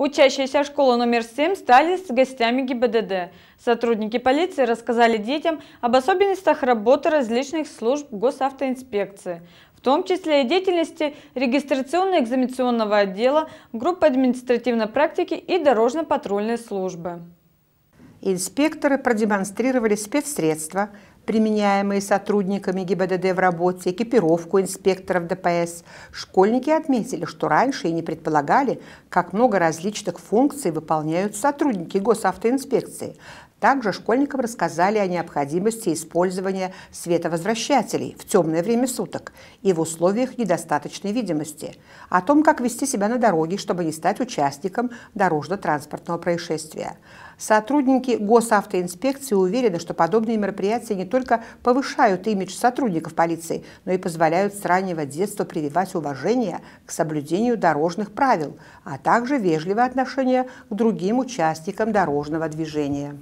Учащиеся школы номер 7 стали с гостями ГИБДД. Сотрудники полиции рассказали детям об особенностях работы различных служб госавтоинспекции, в том числе и деятельности регистрационно-экзаменационного отдела, группы административной практики и дорожно-патрульной службы. Инспекторы продемонстрировали спецсредства, применяемые сотрудниками ГИБДД в работе, экипировку инспекторов ДПС, школьники отметили, что раньше и не предполагали, как много различных функций выполняют сотрудники госавтоинспекции. Также школьникам рассказали о необходимости использования световозвращателей в темное время суток и в условиях недостаточной видимости, о том, как вести себя на дороге, чтобы не стать участником дорожно-транспортного происшествия. Сотрудники госавтоинспекции уверены, что подобные мероприятия не только только повышают имидж сотрудников полиции, но и позволяют с раннего детства прививать уважение к соблюдению дорожных правил, а также вежливое отношение к другим участникам дорожного движения.